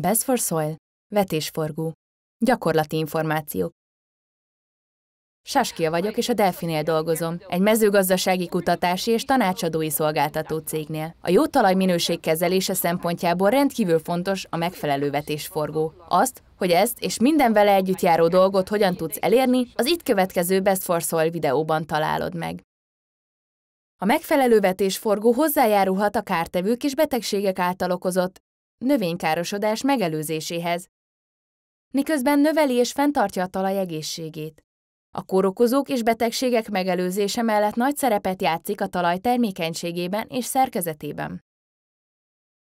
Best for Soil, vetésforgó, gyakorlati információk. Saskia vagyok, és a Delfinél dolgozom, egy mezőgazdasági kutatási és tanácsadói szolgáltató cégnél. A jó talaj minőség kezelése szempontjából rendkívül fontos a megfelelő vetésforgó. Azt, hogy ezt és minden vele együtt járó dolgot hogyan tudsz elérni, az itt következő Best for Soil videóban találod meg. A megfelelő vetésforgó hozzájárulhat a kártevők és betegségek által okozott növénykárosodás megelőzéséhez, miközben növeli és fenntartja a talaj egészségét. A kórokozók és betegségek megelőzése mellett nagy szerepet játszik a talaj termékenységében és szerkezetében.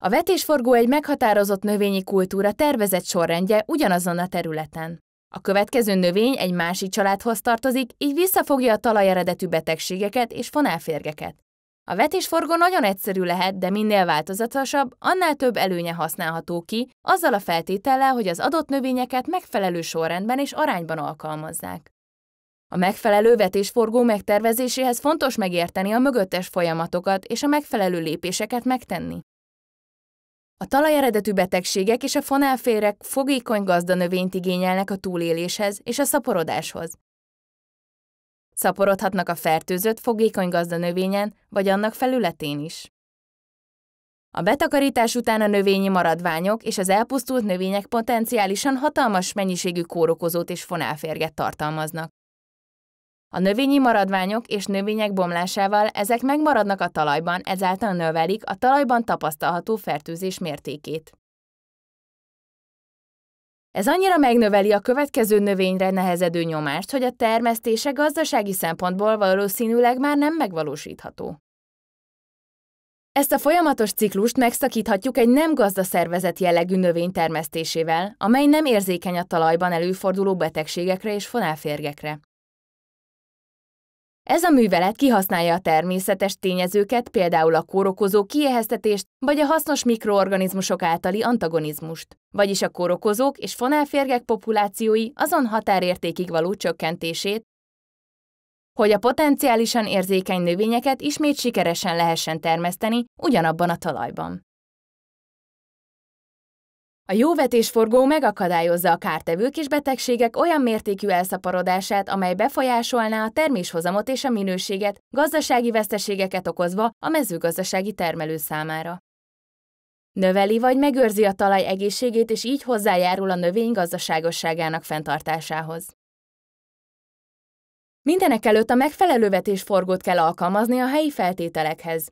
A vetésforgó egy meghatározott növényi kultúra tervezett sorrendje ugyanazon a területen. A következő növény egy másik családhoz tartozik, így visszafogja a talaj eredetű betegségeket és fonálférgeket. A vetésforgó nagyon egyszerű lehet, de minél változatosabb, annál több előnye használható ki, azzal a feltétellel, hogy az adott növényeket megfelelő sorrendben és arányban alkalmazzák. A megfelelő vetésforgó megtervezéséhez fontos megérteni a mögöttes folyamatokat és a megfelelő lépéseket megtenni. A talajeredetű betegségek és a fonálférek fogékony növényt igényelnek a túléléshez és a szaporodáshoz. Szaporodhatnak a fertőzött, fogékony gazda növényen vagy annak felületén is. A betakarítás után a növényi maradványok és az elpusztult növények potenciálisan hatalmas mennyiségű kórokozót és fonálférget tartalmaznak. A növényi maradványok és növények bomlásával ezek megmaradnak a talajban, ezáltal növelik a talajban tapasztalható fertőzés mértékét. Ez annyira megnöveli a következő növényre nehezedő nyomást, hogy a termesztése gazdasági szempontból valószínűleg már nem megvalósítható. Ezt a folyamatos ciklust megszakíthatjuk egy nem gazdaszervezet jellegű növény termesztésével, amely nem érzékeny a talajban előforduló betegségekre és fonálférgekre. Ez a művelet kihasználja a természetes tényezőket, például a kórokozó kieheztetést vagy a hasznos mikroorganizmusok általi antagonizmust, vagyis a kórokozók és fonálférgek populációi azon határértékig való csökkentését, hogy a potenciálisan érzékeny növényeket ismét sikeresen lehessen termeszteni ugyanabban a talajban. A jó vetésforgó megakadályozza a kártevők és betegségek olyan mértékű elszaporodását, amely befolyásolná a terméshozamot és a minőséget, gazdasági veszteségeket okozva a mezőgazdasági termelő számára. Növeli vagy megőrzi a talaj egészségét, és így hozzájárul a növény gazdaságosságának fenntartásához. Mindenek előtt a megfelelő vetésforgót kell alkalmazni a helyi feltételekhez.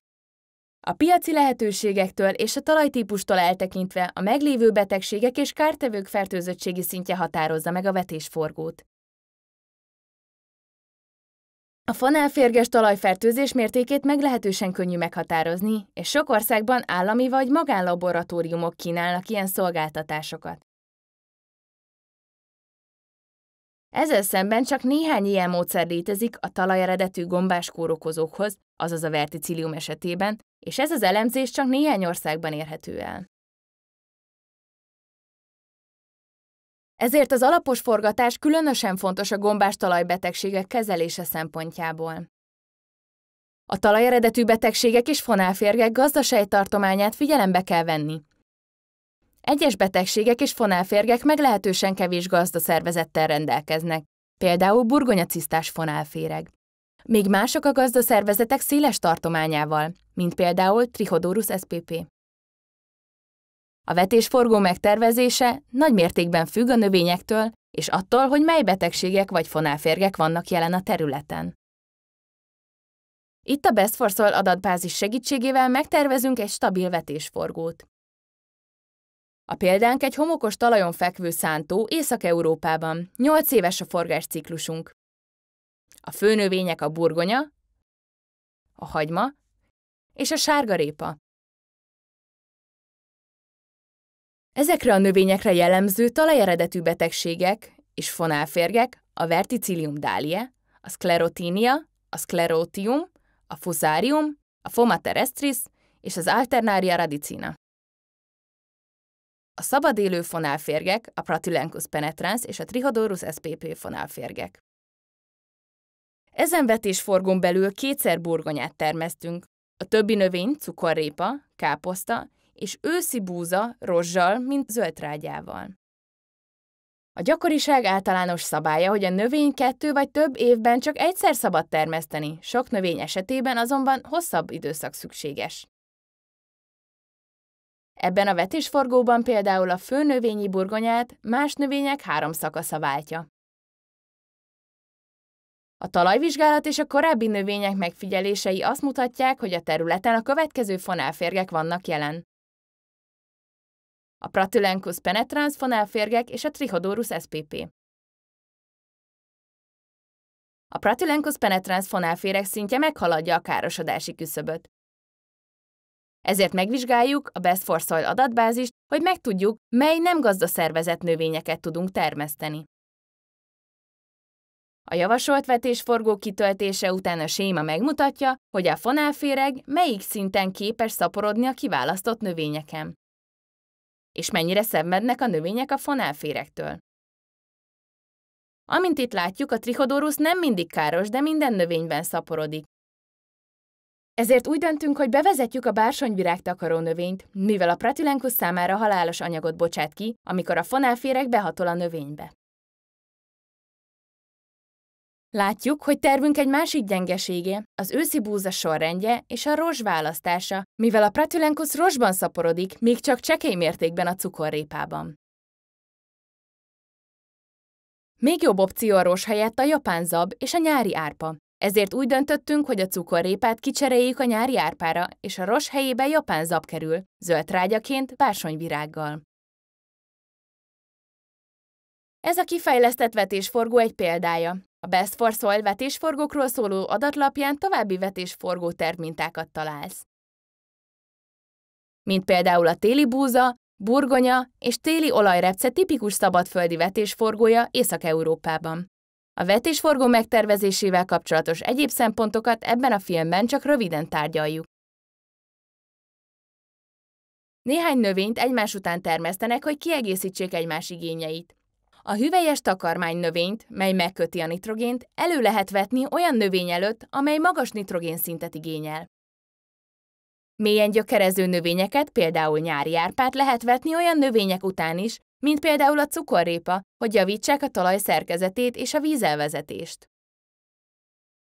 A piaci lehetőségektől és a talajtípustól eltekintve a meglévő betegségek és kártevők fertőzöttségi szintje határozza meg a vetésforgót. A fanelférges talajfertőzés mértékét meglehetősen könnyű meghatározni, és sok országban állami vagy magánlaboratóriumok kínálnak ilyen szolgáltatásokat. Ezzel szemben csak néhány ilyen módszer létezik a talajeredetű gombás kórokozókhoz, azaz a verticillium esetében, és ez az elemzés csak néhány országban érhető el. Ezért az alapos forgatás különösen fontos a gombás talajbetegségek kezelése szempontjából. A talajeredetű betegségek és fonálférgek gazdasejtartományát figyelembe kell venni, egyes betegségek és fonálférgek meglehetősen kevés gazda szervezettel rendelkeznek, például burgonyacisztás fonálféreg. Még mások a gazda szervezetek széles tartományával, mint például Trichodorus spp. A vetésforgó megtervezése nagy mértékben függ a növényektől és attól, hogy mely betegségek vagy fonálférgek vannak jelen a területen. Itt a Best for adatbázis segítségével megtervezünk egy stabil vetésforgót. A példánk egy homokos talajon fekvő szántó Észak-Európában. 8 éves a forgásciklusunk. A főnövények a burgonya, a hagyma és a sárgarépa. Ezekre a növényekre jellemző talajeredetű betegségek és fonálférgek a verticillium dália, a sclerotinia, a sclerotium, a fusarium, a foma terrestris és az alternaria radicina a szabad élő fonálférgek, a Pratulenkus penetrans és a Trihodorus spp fonálférgek. Ezen vetésforgón belül kétszer burgonyát termesztünk, a többi növény cukorrépa, káposzta és őszi búza rozsal, mint zöldrágyával. A gyakoriság általános szabálya, hogy a növény kettő vagy több évben csak egyszer szabad termeszteni, sok növény esetében azonban hosszabb időszak szükséges. Ebben a vetésforgóban például a főnövényi burgonyát más növények három szakasza váltja. A talajvizsgálat és a korábbi növények megfigyelései azt mutatják, hogy a területen a következő fonálférgek vannak jelen. A Pratylenkus penetrans fonálférgek és a Trichodorus spp. A Pratylenkus penetrans fonálférek szintje meghaladja a károsodási küszöböt. Ezért megvizsgáljuk a Best for Soil adatbázist, hogy megtudjuk, mely nem gazdaszervezett növényeket tudunk termeszteni. A javasolt vetésforgó kitöltése után a séma megmutatja, hogy a fonálféreg melyik szinten képes szaporodni a kiválasztott növényeken. És mennyire szenvednek a növények a fonálférektől. Amint itt látjuk, a trichodorus nem mindig káros, de minden növényben szaporodik. Ezért úgy döntünk, hogy bevezetjük a bársonyvirág takaró növényt, mivel a pratilenkus számára halálos anyagot bocsát ki, amikor a fonálférek behatol a növénybe. Látjuk, hogy tervünk egy másik gyengesége, az őszi búza sorrendje és a rozs választása, mivel a pratilenkus rozsban szaporodik, még csak csekély mértékben a cukorrépában. Még jobb opció a rozs helyett a japán zab és a nyári árpa, ezért úgy döntöttünk, hogy a cukorrépát kicseréljük a nyári árpára, és a rossz helyébe japán zab kerül, zöld rágyaként bársonyvirággal. Ez a kifejlesztett vetésforgó egy példája. A Best for Soil vetésforgókról szóló adatlapján további vetésforgó termintákat találsz. Mint például a téli búza, burgonya és téli olajrepce tipikus szabadföldi vetésforgója Észak-Európában. A vetésforgó megtervezésével kapcsolatos egyéb szempontokat ebben a filmben csak röviden tárgyaljuk. Néhány növényt egymás után termesztenek, hogy kiegészítsék egymás igényeit. A hüvelyes takarmány növényt, mely megköti a nitrogént, elő lehet vetni olyan növény előtt, amely magas nitrogén szintet igényel. Mélyen gyökerező növényeket, például nyári árpát lehet vetni olyan növények után is, mint például a cukorrépa, hogy javítsák a talaj szerkezetét és a vízelvezetést.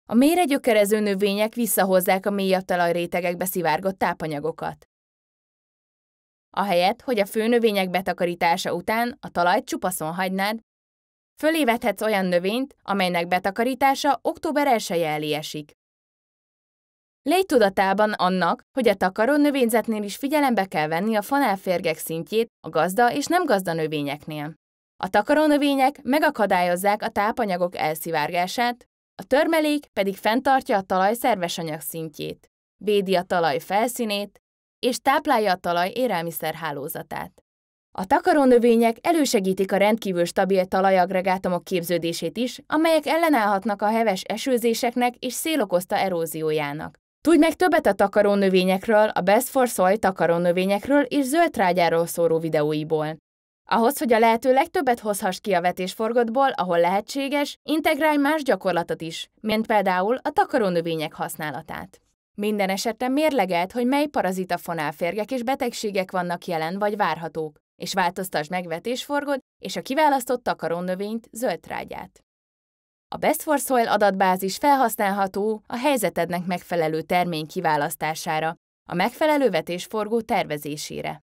A mélyre gyökerező növények visszahozzák a mélyabb talajrétegekbe szivárgott tápanyagokat. Ahelyett, hogy a főnövények betakarítása után a talajt csupaszon hagynád, fölévethetsz olyan növényt, amelynek betakarítása október 1 elé esik. Légy tudatában annak, hogy a takaró növényzetnél is figyelembe kell venni a fanálférgek szintjét a gazda és nem gazda növényeknél. A takarónövények megakadályozzák a tápanyagok elszivárgását, a törmelék pedig fenntartja a talaj szerves anyag szintjét, védi a talaj felszínét, és táplálja a talaj élelmiszerhálózatát. A takarónövények elősegítik a rendkívül stabil talajagregátumok képződését is, amelyek ellenállhatnak a heves esőzéseknek és szélokozta eróziójának. Tudj meg többet a takarónövényekről, a Best for Soil takarónövényekről és zöld trágyáról szóró videóiból. Ahhoz, hogy a lehető legtöbbet hozhass ki a vetésforgatból, ahol lehetséges, integrálj más gyakorlatot is, mint például a takarónövények használatát. Minden esetben mérlegelt, hogy mely parazita fonálférgek és betegségek vannak jelen vagy várhatók, és változtasd meg vetésforgod és a kiválasztott takarónövényt, zöld trágyát. A Best for Soil adatbázis felhasználható a helyzetednek megfelelő termény kiválasztására, a megfelelő vetésforgó tervezésére.